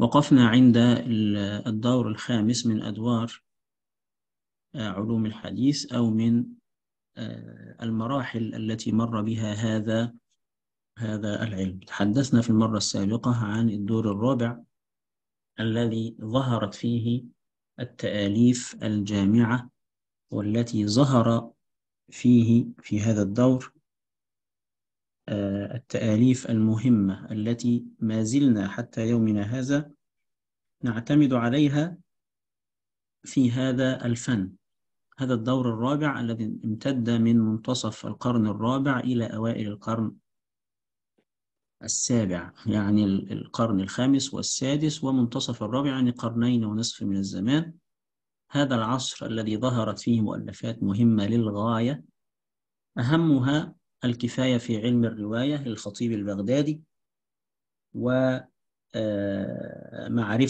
وقفنا عند الدور الخامس من أدوار آه، علوم الحديث أو من آه، المراحل التي مر بها هذا هذا العلم تحدثنا في المرة السابقة عن الدور الرابع الذي ظهرت فيه التآليف الجامعة والتي ظهر فيه في هذا الدور آه، التآليف المهمة التي ما زلنا حتى يومنا هذا نعتمد عليها في هذا الفن هذا الدور الرابع الذي امتد من منتصف القرن الرابع إلى أوائل القرن السابع يعني القرن الخامس والسادس ومنتصف الرابع يعني قرنين ونصف من الزمان هذا العصر الذي ظهرت فيه مؤلفات مهمة للغاية أهمها الكفاية في علم الرواية للخطيب البغدادي ومعرفة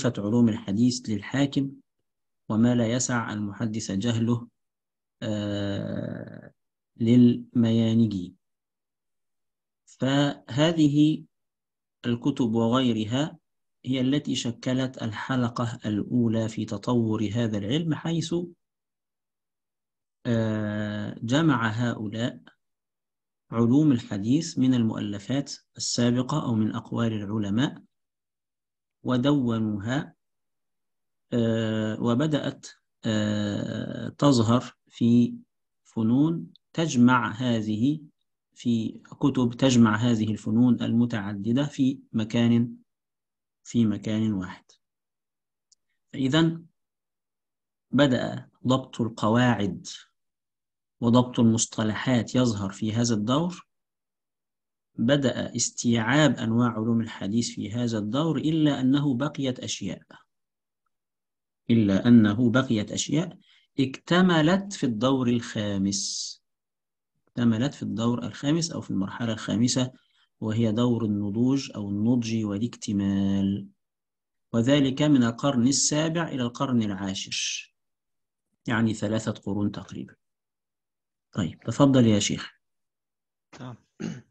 آه، علوم الحديث للحاكم وما لا يسع المحدث جهله آه، للميانجي فهذه الكتب وغيرها هي التي شكلت الحلقة الأولى في تطور هذا العلم حيث آه، جمع هؤلاء علوم الحديث من المؤلفات السابقة أو من أقوال العلماء ودونوها آه، وبدأت آه، تظهر في فنون تجمع هذه في كتب تجمع هذه الفنون المتعددة في مكان في مكان واحد فإذا بدأ ضبط القواعد وضبط المصطلحات يظهر في هذا الدور بدأ استيعاب أنواع علوم الحديث في هذا الدور إلا أنه بقيت أشياء إلا أنه بقيت أشياء اكتملت في الدور الخامس اكتملت في الدور الخامس أو في المرحلة الخامسة وهي دور النضوج أو النضج والاكتمال وذلك من القرن السابع إلى القرن العاشر يعني ثلاثة قرون تقريبا طيب تفضل يا شيخ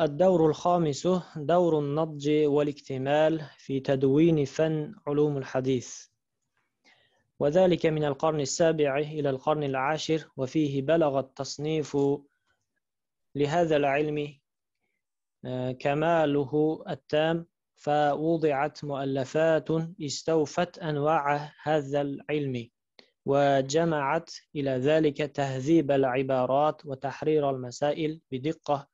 الدور الخامس دور النضج والاكتمال في تدوين فن علوم الحديث وذلك من القرن السابع إلى القرن العاشر وفيه بلغ التصنيف لهذا العلم آه، كماله التام فوضعت مؤلفات استوفت أنواع هذا العلم وجمعت إلى ذلك تهذيب العبارات وتحرير المسائل بدقة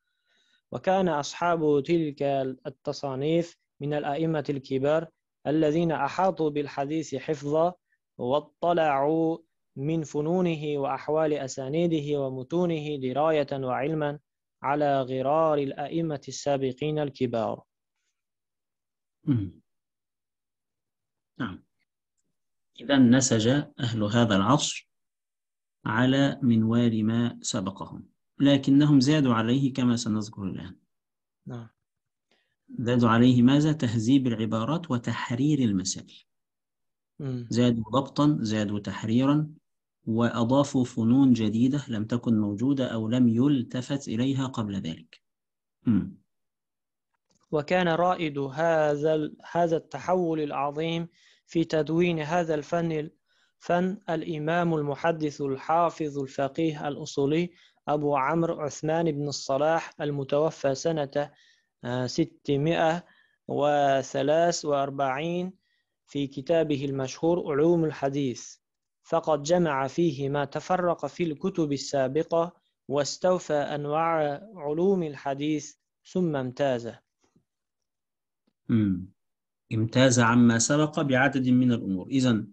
وكان أصحاب تلك التصانيف من الأئمة الكبار الذين أحاطوا بالحديث حفظا واطلعوا من فنونه وأحوال أسانيده ومتونه دراية وعلما على غرار الأئمة السابقين الكبار. نعم إذا نسج أهل هذا العصر على منوال ما سبقهم لكنهم زادوا عليه كما سنذكر الآن نعم زادوا عليه ماذا؟ تهذيب العبارات وتحرير المسائل زادوا ضبطا زادوا تحريرا وأضافوا فنون جديدة لم تكن موجودة أو لم يلتفت إليها قبل ذلك مم. وكان رائد هذا هذا التحول العظيم في تدوين هذا الفن فن الإمام المحدث الحافظ الفقيه الأصولي أبو عمرو عثمان بن الصلاح المتوفى سنة 643 آه، في كتابه المشهور علوم الحديث فقد جمع فيه ما تفرق في الكتب السابقة واستوفى أنواع علوم الحديث ثم امتازه امتاز عما سبق بعدد من الأمور إذا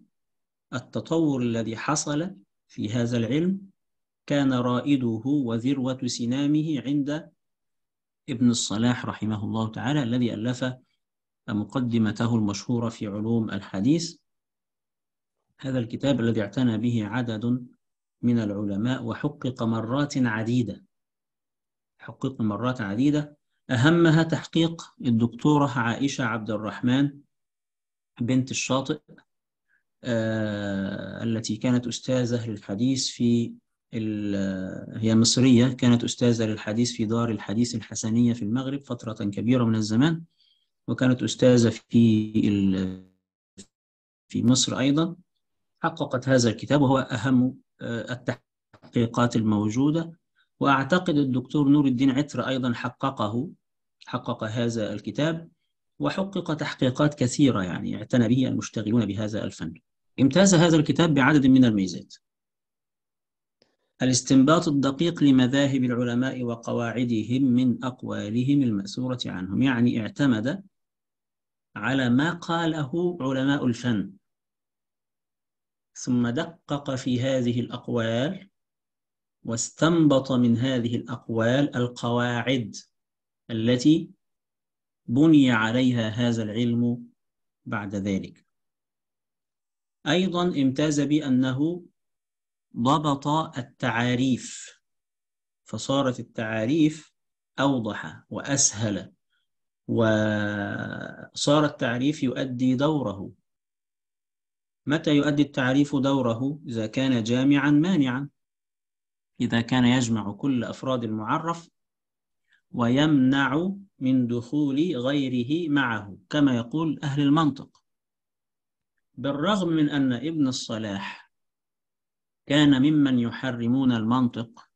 التطور الذي حصل في هذا العلم كان رائده وذروة سنامه عند ابن الصلاح رحمه الله تعالى الذي ألف مقدمته المشهورة في علوم الحديث هذا الكتاب الذي اعتنى به عدد من العلماء وحقق مرات عديدة حقق مرات عديدة أهمها تحقيق الدكتورة عائشة عبد الرحمن بنت الشاطئ آه، التي كانت أستاذة للحديث في هي مصرية كانت أستاذة للحديث في دار الحديث الحسنية في المغرب فترة كبيرة من الزمان وكانت أستاذة في في مصر أيضا حققت هذا الكتاب وهو أهم آه، التحقيقات الموجودة وأعتقد الدكتور نور الدين عتر أيضا حققه حقق هذا الكتاب وحقق تحقيقات كثيرة يعني اعتنى به المشتغلون بهذا الفن امتاز هذا الكتاب بعدد من الميزات الاستنباط الدقيق لمذاهب العلماء وقواعدهم من أقوالهم المأثورة عنهم يعني اعتمد على ما قاله علماء الفن ثم دقق في هذه الأقوال واستنبط من هذه الأقوال القواعد التي بني عليها هذا العلم بعد ذلك أيضا امتاز بأنه ضبط التعاريف فصارت التعاريف أوضح وأسهل وصار التعريف يؤدي دوره متى يؤدي التعريف دوره إذا كان جامعا مانعا إذا كان يجمع كل أفراد المعرف ويمنع من دخول غيره معه كما يقول أهل المنطق بالرغم من أن ابن الصلاح كان ممن يحرمون المنطق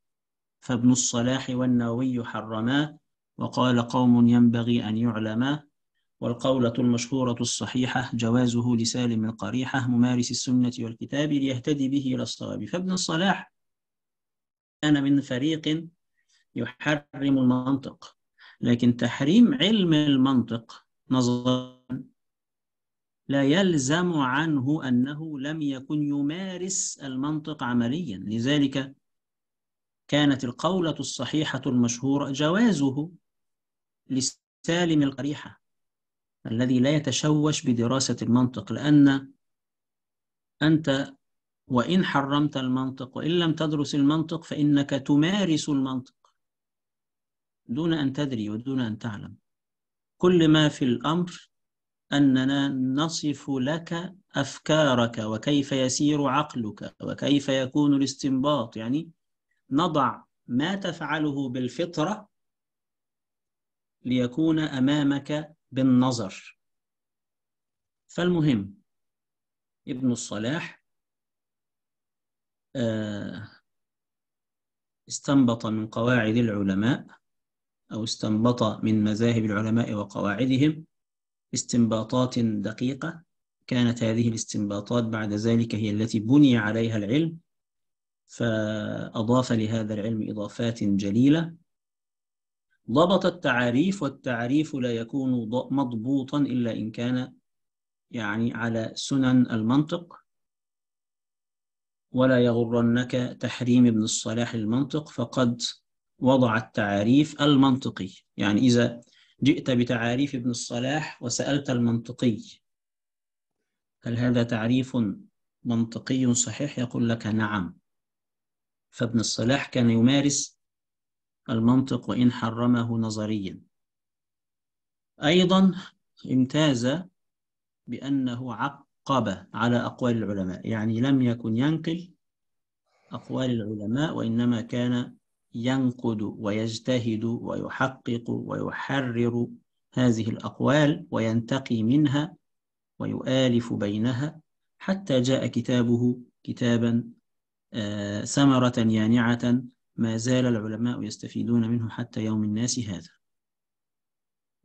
فابن الصلاح والنووي حرماه وقال قوم ينبغي أن يعلما والقولة المشهورة الصحيحة جوازه لسالم القريحة ممارس السنة والكتاب ليهتدي به إلى الصواب فابن الصلاح كان من فريق يحرم المنطق لكن تحريم علم المنطق نظرا لا يلزم عنه أنه لم يكن يمارس المنطق عمليا لذلك كانت القولة الصحيحة المشهورة جوازه لسالم القريحة الذي لا يتشوش بدراسة المنطق لأن أنت وإن حرمت المنطق وإن لم تدرس المنطق فإنك تمارس المنطق دون أن تدري ودون أن تعلم كل ما في الأمر أننا نصف لك أفكارك وكيف يسير عقلك وكيف يكون الاستنباط يعني نضع ما تفعله بالفطرة ليكون أمامك بالنظر فالمهم ابن الصلاح آه، استنبط من قواعد العلماء أو استنبط من مذاهب العلماء وقواعدهم استنباطات دقيقة كانت هذه الاستنباطات بعد ذلك هي التي بني عليها العلم فأضاف لهذا العلم إضافات جليلة ضبط التعاريف والتعريف لا يكون مضبوطا إلا إن كان يعني على سنن المنطق ولا يغرنك تحريم ابن الصلاح المنطق فقد وضع التعريف المنطقي يعني إذا جئت بتعاريف ابن الصلاح وسألت المنطقي هل هذا تعريف منطقي صحيح يقول لك نعم فابن الصلاح كان يمارس المنطق وإن حرمه نظريا أيضا امتاز بأنه عقب على أقوال العلماء يعني لم يكن ينقل أقوال العلماء وإنما كان ينقد ويجتهد ويحقق ويحرر هذه الأقوال وينتقي منها ويؤالف بينها حتى جاء كتابه كتابا آه، ثمرة يانعة ما زال العلماء يستفيدون منه حتى يوم الناس هذا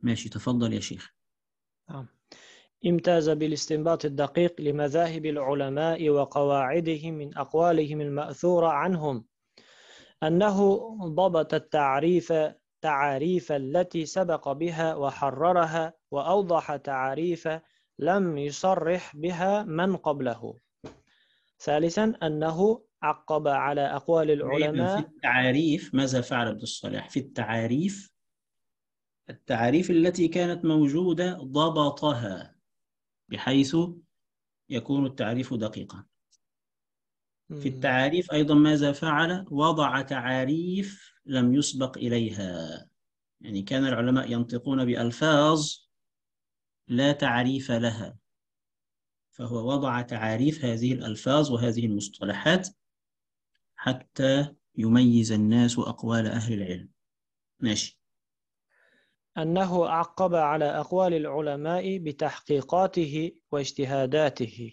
ماشي تفضل يا شيخ نعم. امتاز بالاستنباط الدقيق لمذاهب العلماء وقواعدهم من أقوالهم المأثورة عنهم أنه ضبط التعريف تعاريف التي سبق بها وحررها وأوضح تعاريف لم يصرح بها من قبله ثالثا أنه عقب على أقوال طيب، العلماء في التعاريف ماذا فعل عبد الصلاح في التعاريف التعاريف التي كانت موجودة ضبطها بحيث يكون التعريف دقيقا في التعاريف أيضا ماذا فعل؟ وضع تعاريف لم يسبق إليها يعني كان العلماء ينطقون بألفاظ لا تعريف لها فهو وضع تعاريف هذه الألفاظ وهذه المصطلحات حتى يميز الناس أقوال أهل العلم ماشي أنه عقب على أقوال العلماء بتحقيقاته واجتهاداته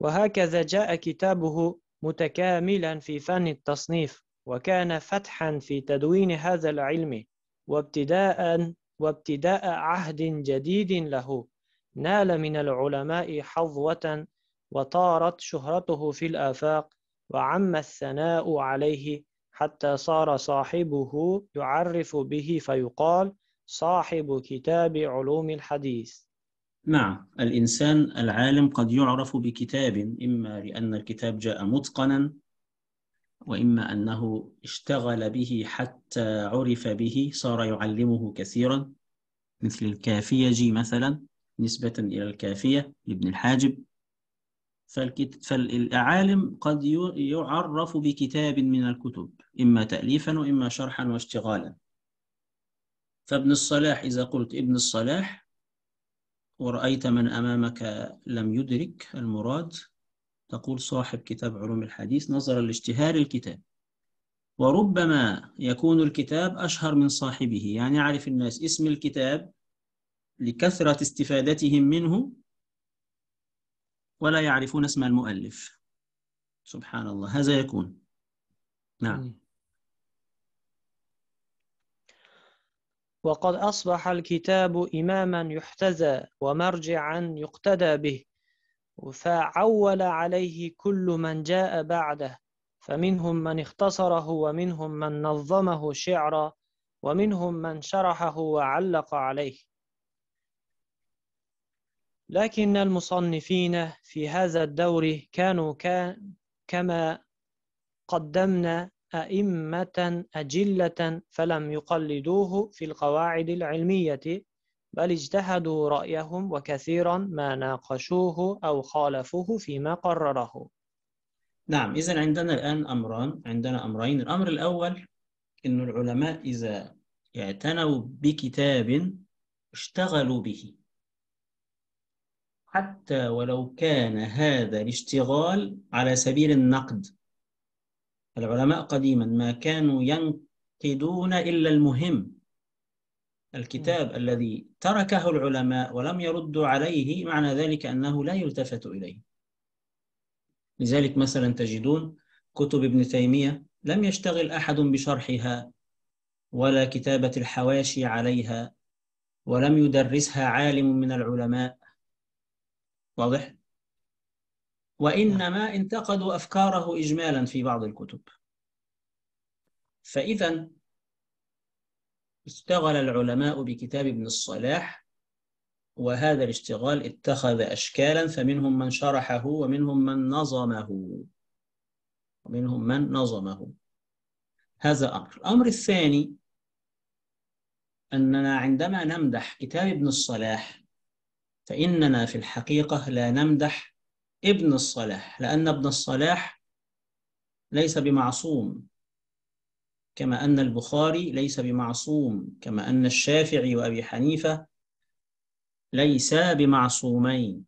وهكذا جاء كتابه متكاملا في فن التصنيف وكان فتحا في تدوين هذا العلم وابتداء وابتداء عهد جديد له نال من العلماء حظوة وطارت شهرته في الآفاق وعم الثناء عليه حتى صار صاحبه يعرف به فيقال صاحب كتاب علوم الحديث نعم الإنسان العالم قد يعرف بكتاب إما لأن الكتاب جاء متقنا وإما أنه اشتغل به حتى عرف به صار يعلمه كثيرا مثل الكافية جي مثلا نسبة إلى الكافية لابن الحاجب فالكت... فالعالم قد يعرف بكتاب من الكتب إما تأليفا وإما شرحا واشتغالا فابن الصلاح إذا قلت ابن الصلاح ورأيت من أمامك لم يدرك المراد تقول صاحب كتاب علوم الحديث نظرا لاشتهار الكتاب وربما يكون الكتاب أشهر من صاحبه يعني يعرف الناس اسم الكتاب لكثرة استفادتهم منه ولا يعرفون اسم المؤلف سبحان الله هذا يكون نعم وقد أصبح الكتاب إماما يحتذى ومرجعا يقتدى به فعول عليه كل من جاء بعده فمنهم من اختصره ومنهم من نظمه شعرا ومنهم من شرحه وعلق عليه لكن المصنفين في هذا الدور كانوا كما قدمنا أئمة أجلة فلم يقلدوه في القواعد العلمية بل اجتهدوا رأيهم وكثيرا ما ناقشوه أو خالفوه فيما قرره نعم إذا عندنا الآن أمران عندنا أمرين الأمر الأول أن العلماء إذا اعتنوا بكتاب اشتغلوا به حتى ولو كان هذا الاشتغال على سبيل النقد العلماء قديما ما كانوا ينقدون إلا المهم الكتاب م. الذي تركه العلماء ولم يردوا عليه معنى ذلك أنه لا يلتفت إليه لذلك مثلا تجدون كتب ابن تيمية لم يشتغل أحد بشرحها ولا كتابة الحواشي عليها ولم يدرسها عالم من العلماء واضح؟ وإنما انتقدوا أفكاره إجمالا في بعض الكتب فإذا اشتغل العلماء بكتاب ابن الصلاح وهذا الاشتغال اتخذ أشكالا فمنهم من شرحه ومنهم من نظمه ومنهم من نظمه هذا أمر الأمر الثاني أننا عندما نمدح كتاب ابن الصلاح فإننا في الحقيقة لا نمدح ابن الصلاح لأن ابن الصلاح ليس بمعصوم كما أن البخاري ليس بمعصوم كما أن الشافعي وأبي حنيفة ليسا بمعصومين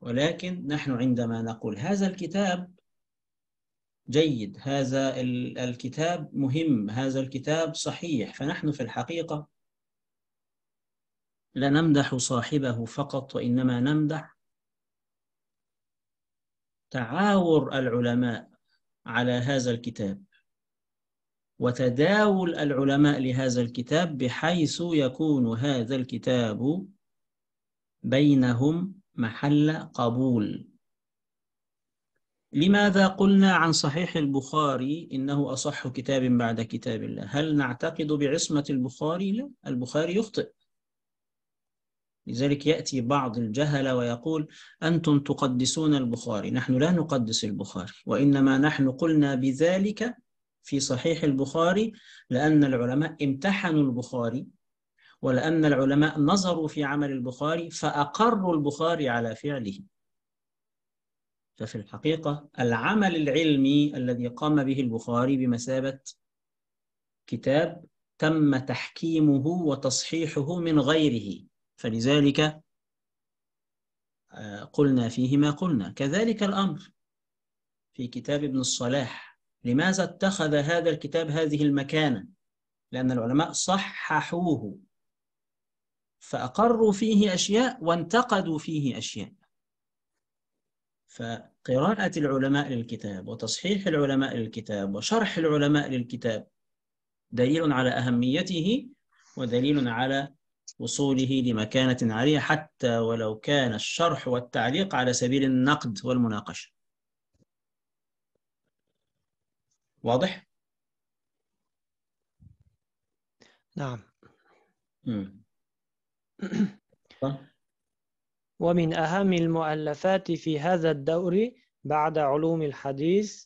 ولكن نحن عندما نقول هذا الكتاب جيد هذا الكتاب مهم هذا الكتاب صحيح فنحن في الحقيقة لا نمدح صاحبه فقط وإنما نمدح تعاور العلماء على هذا الكتاب وتداول العلماء لهذا الكتاب بحيث يكون هذا الكتاب بينهم محل قبول لماذا قلنا عن صحيح البخاري إنه أصح كتاب بعد كتاب الله هل نعتقد بعصمة البخاري؟ لا البخاري يخطئ لذلك يأتي بعض الجهلة ويقول أنتم تقدسون البخاري نحن لا نقدس البخاري وإنما نحن قلنا بذلك في صحيح البخاري لأن العلماء امتحنوا البخاري ولأن العلماء نظروا في عمل البخاري فأقروا البخاري على فعله ففي الحقيقة العمل العلمي الذي قام به البخاري بمثابة كتاب تم تحكيمه وتصحيحه من غيره فلذلك آه، قلنا فيه ما قلنا كذلك الأمر في كتاب ابن الصلاح لماذا اتخذ هذا الكتاب هذه المكانة لأن العلماء صححوه فأقروا فيه أشياء وانتقدوا فيه أشياء فقراءة العلماء للكتاب وتصحيح العلماء للكتاب وشرح العلماء للكتاب دليل على أهميته ودليل على وصوله لمكانة عالية حتى ولو كان الشرح والتعليق على سبيل النقد والمناقشة واضح؟ نعم ومن أهم المؤلفات في هذا الدور بعد علوم الحديث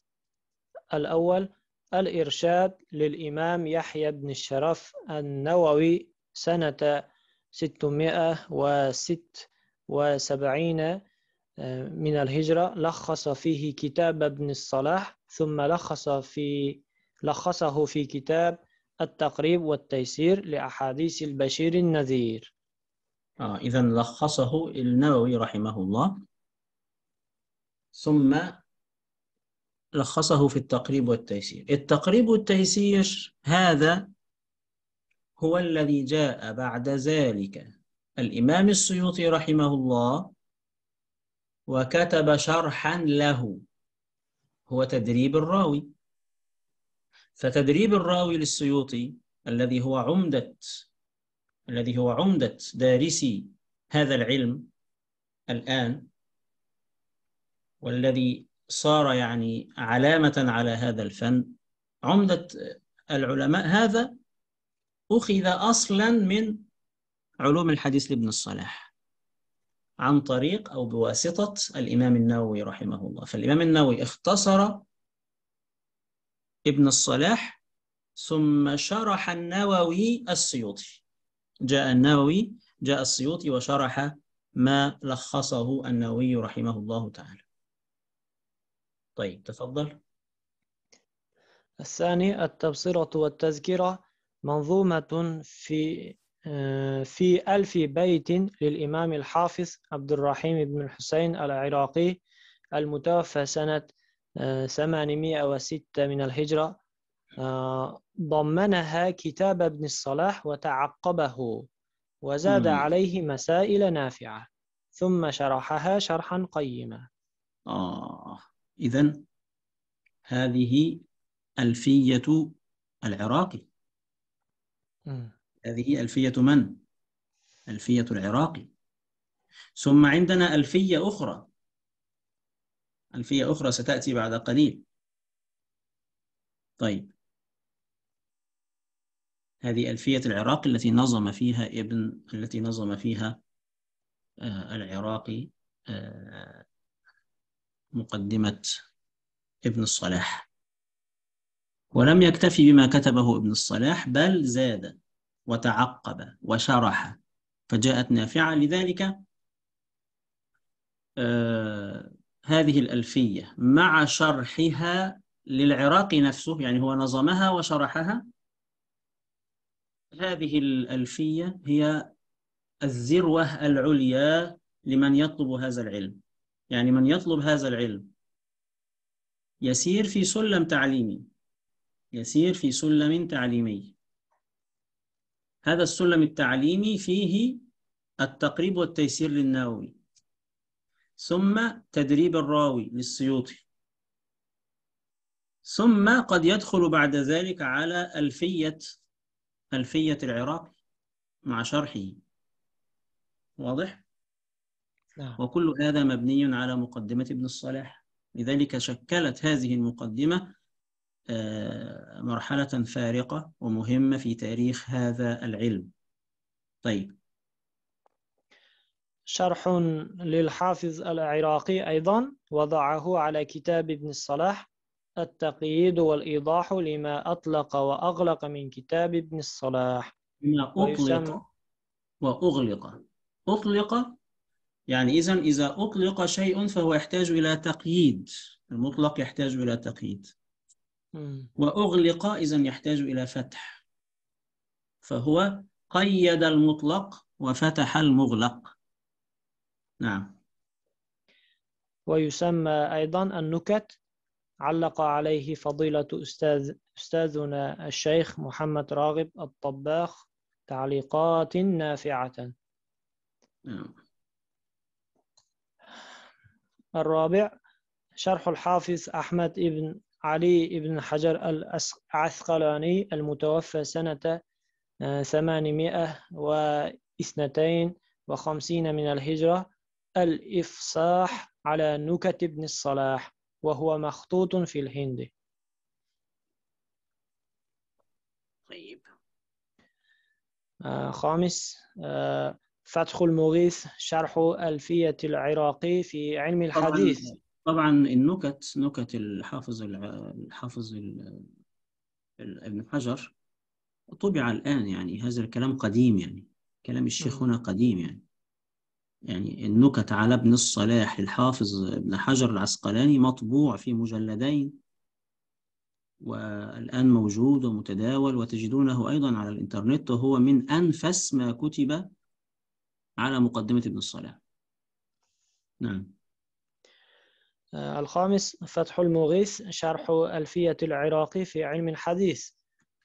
الأول الإرشاد للإمام يحيى بن الشرف النووي سنة 676 آه، من الهجرة لخص فيه كتاب ابن الصلاح ثم لخص في لخصه في كتاب التقريب والتيسير لأحاديث البشير النذير آه إذا لخصه النووي رحمه الله ثم لخصه في التقريب والتيسير التقريب والتيسير هذا هو الذي جاء بعد ذلك الإمام السيوطي رحمه الله وكتب شرحا له هو تدريب الراوي فتدريب الراوي للسيوطي الذي هو عمدة الذي هو عمدة دارسي هذا العلم الآن والذي صار يعني علامة على هذا الفن عمدة العلماء هذا أخذ أصلا من علوم الحديث لابن الصلاح عن طريق أو بواسطة الإمام النووي رحمه الله فالإمام النووي اختصر ابن الصلاح ثم شرح النووي السيوطي جاء النووي جاء السيوطي وشرح ما لخصه النووي رحمه الله تعالى طيب تفضل الثاني التبصرة والتذكرة منظومة في آه، في ألف بيت للإمام الحافظ عبد الرحيم بن الحسين العراقي المتوفى سنة 806 آه، من الهجرة آه، ضمنها كتاب ابن الصلاح وتعقبه وزاد مم. عليه مسائل نافعة ثم شرحها شرحا قيما آه إذا هذه ألفية العراقي هذه ألفية من؟ ألفية العراقي ثم عندنا ألفية أخرى ألفية أخرى ستأتي بعد قليل طيب هذه ألفية العراق التي نظم فيها ابن التي نظم فيها آه، العراقي آه، مقدمة ابن الصلاح ولم يكتفي بما كتبه ابن الصلاح بل زاد وتعقب وشرح فجاءت نافعة لذلك آه هذه الألفية مع شرحها للعراقي نفسه يعني هو نظمها وشرحها هذه الألفية هي الذروة العليا لمن يطلب هذا العلم يعني من يطلب هذا العلم يسير في سلم تعليمي يسير في سلم تعليمي هذا السلم التعليمي فيه التقريب والتيسير للنووي ثم تدريب الراوي للسيوطي ثم قد يدخل بعد ذلك على ألفية ألفية العراقي مع شرحه واضح؟ نعم. وكل هذا مبني على مقدمة ابن الصلاح لذلك شكلت هذه المقدمة مرحلة فارقة ومهمة في تاريخ هذا العلم طيب شرح للحافظ العراقي أيضا وضعه على كتاب ابن الصلاح التقييد والإيضاح لما أطلق وأغلق من كتاب ابن الصلاح لما أطلق وأغلق أطلق يعني إذا إذا أطلق شيء فهو يحتاج إلى تقييد المطلق يحتاج إلى تقييد وأغلق إذا يحتاج إلى فتح فهو قيد المطلق وفتح المغلق نعم ويسمى أيضا النكت علق عليه فضيلة أستاذ أستاذنا الشيخ محمد راغب الطباخ تعليقات نافعة نعم. الرابع شرح الحافظ أحمد ابن علي بن حجر العسقلاني المتوفى سنة 852 آه، من الهجرة الإفصاح على نكت ابن الصلاح وهو مخطوط في الهند طيب آه، خامس آه، فتح المغيث شرح ألفية العراقي في علم الحديث طبعا النكت نكت الحافظ الحافظ ابن حجر طبع الآن يعني هذا الكلام قديم يعني كلام الشيخ نعم. هنا قديم يعني يعني النكت على ابن الصلاح للحافظ ابن حجر العسقلاني مطبوع في مجلدين والآن موجود ومتداول وتجدونه أيضا على الإنترنت وهو من أنفس ما كتب على مقدمة ابن الصلاح نعم آه، الخامس فتح المغيث شرح ألفية العراقي في علم الحديث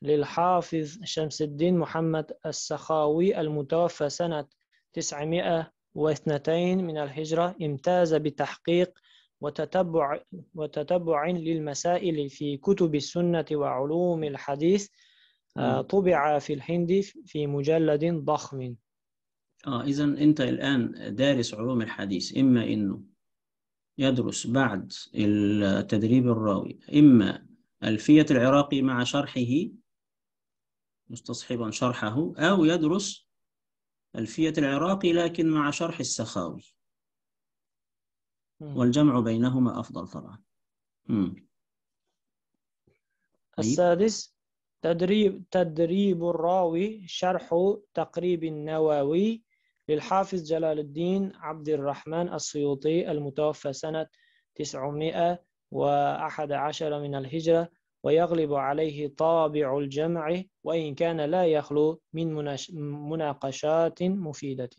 للحافظ شمس الدين محمد السخاوي المتوفى سنة 902 من الهجرة امتاز بتحقيق وتتبع, وتتبع للمسائل في كتب السنة وعلوم الحديث آه، طبع في الهند في مجلد ضخم آه إذا أنت الآن دارس علوم الحديث إما أنه يدرس بعد التدريب الراوي إما ألفية العراقي مع شرحه مستصحبا شرحه أو يدرس ألفية العراقي لكن مع شرح السخاوي والجمع بينهما أفضل طبعا طيب. السادس تدريب تدريب الراوي شرح تقريب النووي للحافظ جلال الدين عبد الرحمن السيوطي المتوفى سنة 911 من الهجرة ويغلب عليه طابع الجمع وإن كان لا يخلو من مناقشات مفيدة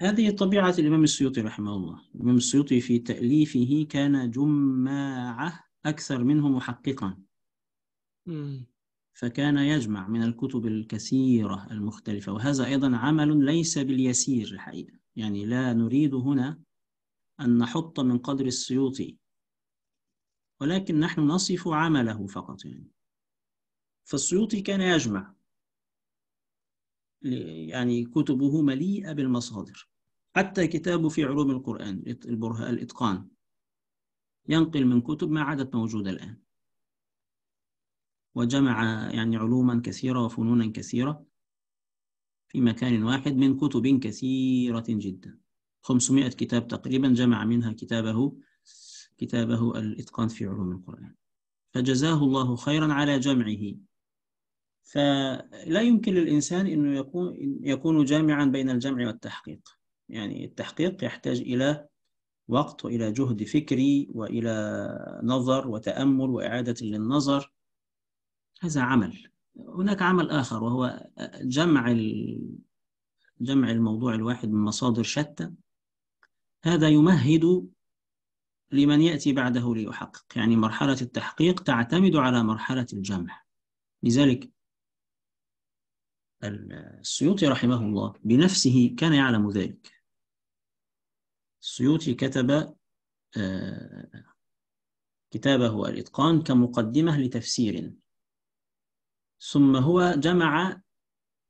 هذه طبيعة الإمام السيوطي رحمه الله الإمام السيوطي في تأليفه كان جماعة أكثر منه محققا فكان يجمع من الكتب الكثيرة المختلفة وهذا أيضا عمل ليس باليسير الحقيقة يعني لا نريد هنا أن نحط من قدر السيوطي ولكن نحن نصف عمله فقط يعني فالسيوطي كان يجمع يعني كتبه مليئة بالمصادر حتى كتابه في علوم القرآن الإتقان ينقل من كتب ما عادت موجودة الآن وجمع يعني علوما كثيرة وفنونا كثيرة في مكان واحد من كتب كثيرة جدا 500 كتاب تقريبا جمع منها كتابه كتابه الإتقان في علوم القرآن فجزاه الله خيرا على جمعه فلا يمكن للإنسان أنه يكون, يكون جامعا بين الجمع والتحقيق يعني التحقيق يحتاج إلى وقت وإلى جهد فكري وإلى نظر وتأمل وإعادة للنظر هذا عمل هناك عمل آخر وهو جمع جمع الموضوع الواحد من مصادر شتى هذا يمهد لمن يأتي بعده ليحقق يعني مرحلة التحقيق تعتمد على مرحلة الجمع لذلك السيوطي رحمه الله بنفسه كان يعلم ذلك السيوطي كتب آه، كتابه الإتقان كمقدمة لتفسير ثم هو جمع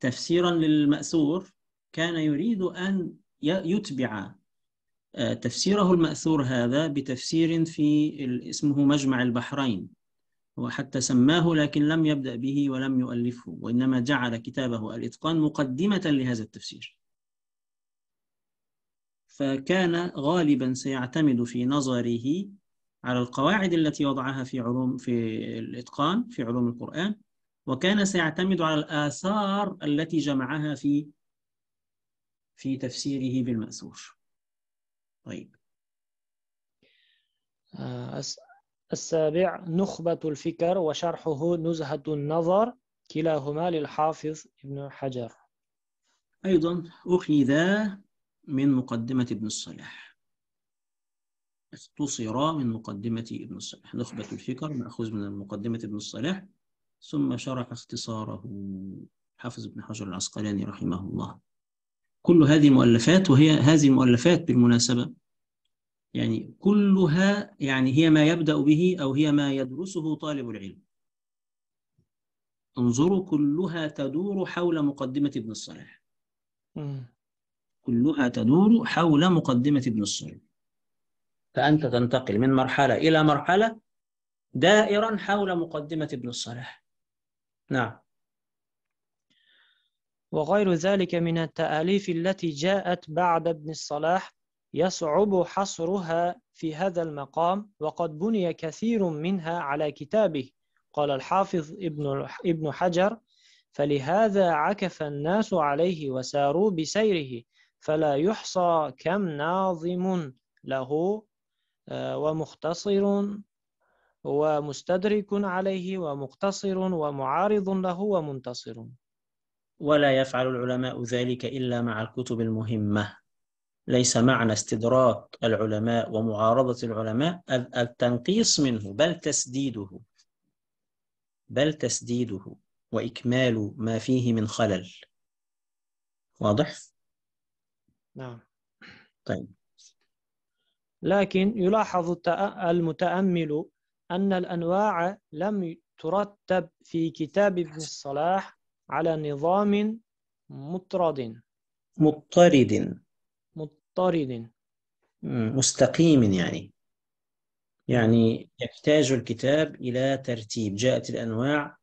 تفسيرا للمأثور كان يريد أن يتبع آه، تفسيره المأثور هذا بتفسير في اسمه مجمع البحرين وحتى سماه لكن لم يبدأ به ولم يؤلفه وإنما جعل كتابه الإتقان مقدمة لهذا التفسير فكان غالبا سيعتمد في نظره على القواعد التي وضعها في علوم في الإتقان في علوم القرآن وكان سيعتمد على الآثار التي جمعها في في تفسيره بالمأثور طيب آه، السابع نخبة الفكر وشرحه نزهة النظر كلاهما للحافظ ابن حجر أيضا أخذا من مقدمة ابن الصلاح اختصرا من مقدمة ابن الصلاح نخبة الفكر مأخوذ من مقدمة ابن الصلاح ثم شرح اختصاره حافظ ابن حجر العسقلاني رحمه الله كل هذه المؤلفات وهي هذه المؤلفات بالمناسبة يعني كلها يعني هي ما يبدأ به أو هي ما يدرسه طالب العلم انظروا كلها تدور حول مقدمة ابن الصلاح كلها تدور حول مقدمة ابن الصلاح فأنت تنتقل من مرحلة إلى مرحلة دائرا حول مقدمة ابن الصلاح نعم وغير ذلك من التأليف التي جاءت بعد ابن الصلاح يصعب حصرها في هذا المقام وقد بني كثير منها على كتابه قال الحافظ ابن ابن حجر فلهذا عكف الناس عليه وساروا بسيره فلا يحصى كم ناظم له آه، ومختصر ومستدرك عليه ومقتصر ومعارض له ومنتصر ولا يفعل العلماء ذلك إلا مع الكتب المهمة ليس معنى استدراك العلماء ومعارضة العلماء التنقيص منه بل تسديده بل تسديده وإكمال ما فيه من خلل واضح؟ نعم طيب لكن يلاحظ المتأمل أن الأنواع لم ترتب في كتاب ابن الصلاح على نظام مطرد مطرد مطرد مستقيم يعني يعني يحتاج الكتاب إلى ترتيب جاءت الأنواع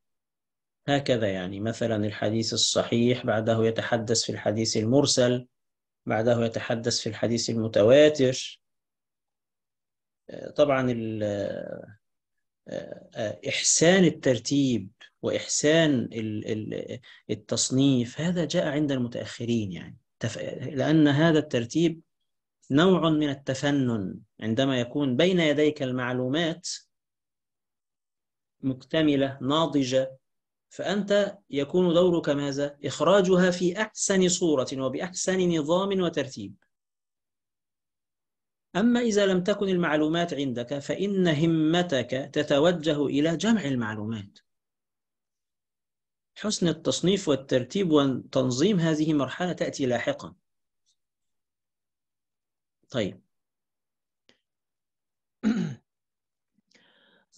هكذا يعني مثلا الحديث الصحيح بعده يتحدث في الحديث المرسل بعده يتحدث في الحديث المتواتر طبعا آه، آه، إحسان الترتيب وإحسان التصنيف هذا جاء عند المتأخرين يعني لأن هذا الترتيب نوع من التفنن عندما يكون بين يديك المعلومات مكتملة ناضجة فأنت يكون دورك ماذا؟ إخراجها في أحسن صورة وبأحسن نظام وترتيب أما إذا لم تكن المعلومات عندك فإن همتك تتوجه إلى جمع المعلومات حسن التصنيف والترتيب وتنظيم هذه مرحلة تأتي لاحقا طيب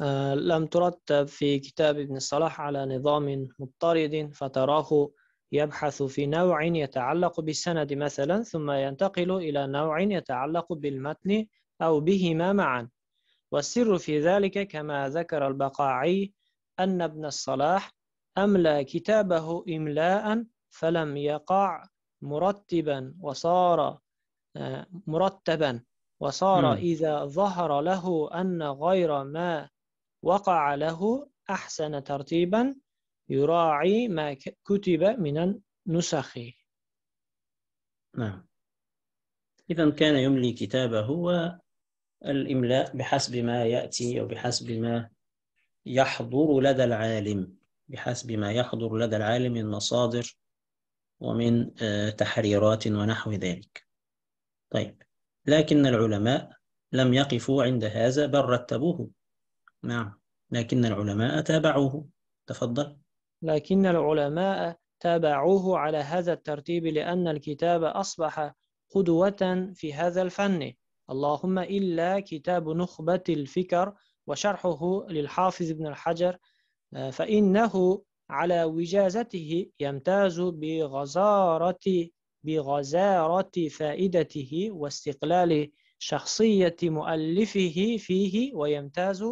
آه، لم ترتب في كتاب ابن الصلاح على نظام مضطرد فتراه يبحث في نوع يتعلق بالسند مثلا ثم ينتقل إلى نوع يتعلق بالمتن أو بهما معا والسر في ذلك كما ذكر البقاعي أن ابن الصلاح أملى كتابه إملاء فلم يقع مرتبا وصار آه، مرتبا وصار م. إذا ظهر له أن غير ما وقع له أحسن ترتيبا يراعي ما كتب من النسخ نعم إذا كان يملي كتابه والإملاء بحسب ما يأتي أو بحسب ما يحضر لدى العالم بحسب ما يحضر لدى العالم من مصادر ومن آه، تحريرات ونحو ذلك طيب لكن العلماء لم يقفوا عند هذا بل رتبوه نعم لكن العلماء تابعوه تفضل لكن العلماء تابعوه على هذا الترتيب لأن الكتاب أصبح قدوة في هذا الفن اللهم إلا كتاب نخبة الفكر وشرحه للحافظ ابن الحجر آه، فإنه على وجازته يمتاز بغزارة بغزارة فائدته واستقلال شخصية مؤلفه فيه ويمتاز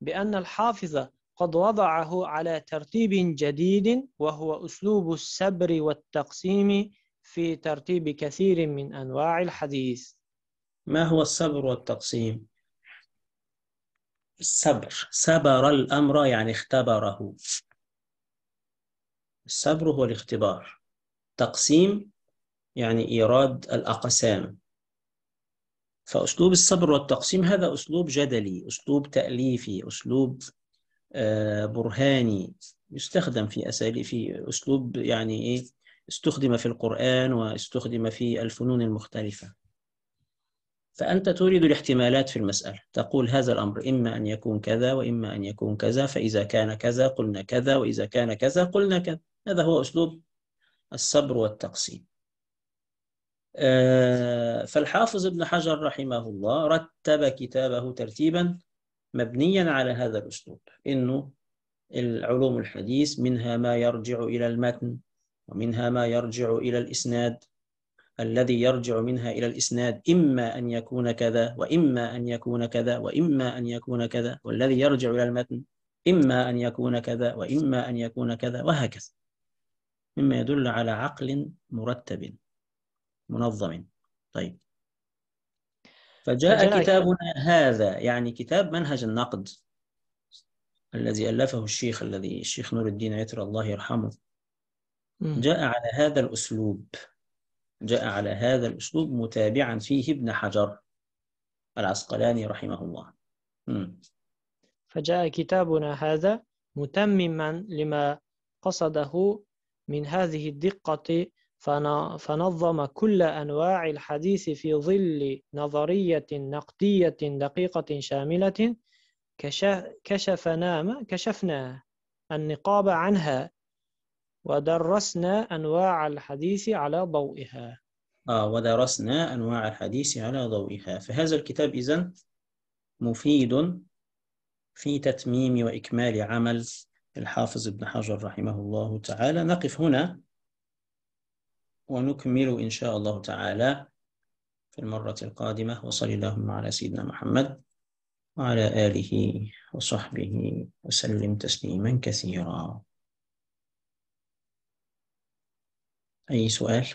بأن الحافظ قد وضعه على ترتيب جديد وهو أسلوب السبر والتقسيم في ترتيب كثير من أنواع الحديث ما هو السبر والتقسيم؟ السبر سبر الأمر يعني اختبره السبر هو الاختبار تقسيم يعني إيراد الأقسام فأسلوب الصبر والتقسيم هذا أسلوب جدلي أسلوب تأليفي أسلوب آه، برهاني يستخدم في أساليب في أسلوب يعني إيه استخدم في القرآن واستخدم في الفنون المختلفة فأنت تريد الاحتمالات في المسألة تقول هذا الأمر إما أن يكون كذا وإما أن يكون كذا فإذا كان كذا قلنا كذا وإذا كان كذا قلنا كذا هذا هو أسلوب الصبر والتقسيم آه، فالحافظ ابن حجر رحمه الله رتب كتابه ترتيبا مبنيا على هذا الأسلوب إنه العلوم الحديث منها ما يرجع إلى المتن ومنها ما يرجع إلى الإسناد الذي يرجع منها إلى الإسناد إما أن يكون كذا وإما أن يكون كذا وإما أن يكون كذا والذي يرجع إلى المتن إما أن يكون كذا وإما أن يكون كذا وهكذا مما يدل على عقل مرتب منظم طيب فجاء كتابنا هذا يعني كتاب منهج النقد الذي ألفه الشيخ الذي الشيخ نور الدين عتر الله يرحمه جاء على هذا الأسلوب جاء على هذا الأسلوب متابعا فيه ابن حجر العسقلاني رحمه الله م. فجاء كتابنا هذا متمما لما قصده من هذه الدقة فنظم كل أنواع الحديث في ظل نظرية نقدية دقيقة شاملة كشفنا كشفنا النقاب عنها ودرسنا أنواع الحديث على ضوئها آه ودرسنا أنواع الحديث على ضوئها فهذا الكتاب إذن مفيد في تتميم وإكمال عمل الحافظ ابن حجر رحمه الله تعالى نقف هنا ونكمل إن شاء الله تعالى في المرة القادمة وصلى اللهم على سيدنا محمد وعلى آله وصحبه وسلم تسليما كثيرا أي سؤال؟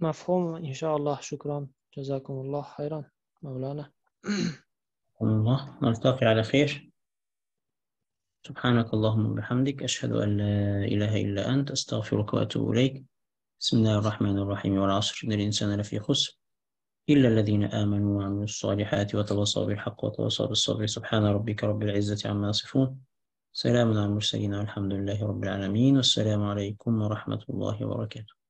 مفهوم إن شاء الله شكرا جزاكم الله خيرا مولانا الله نلتقي على خير سبحانك اللهم وبحمدك أشهد أن لا إله إلا أنت أستغفرك وأتوب إليك بسم الله الرحمن الرحيم والعصر إن الإنسان لفي خسر إلا الذين آمنوا وعملوا الصالحات وتواصوا بالحق وتواصوا بالصبر سبحان ربك رب العزة عما يصفون سلام على المرسلين والحمد لله رب العالمين والسلام عليكم ورحمة الله وبركاته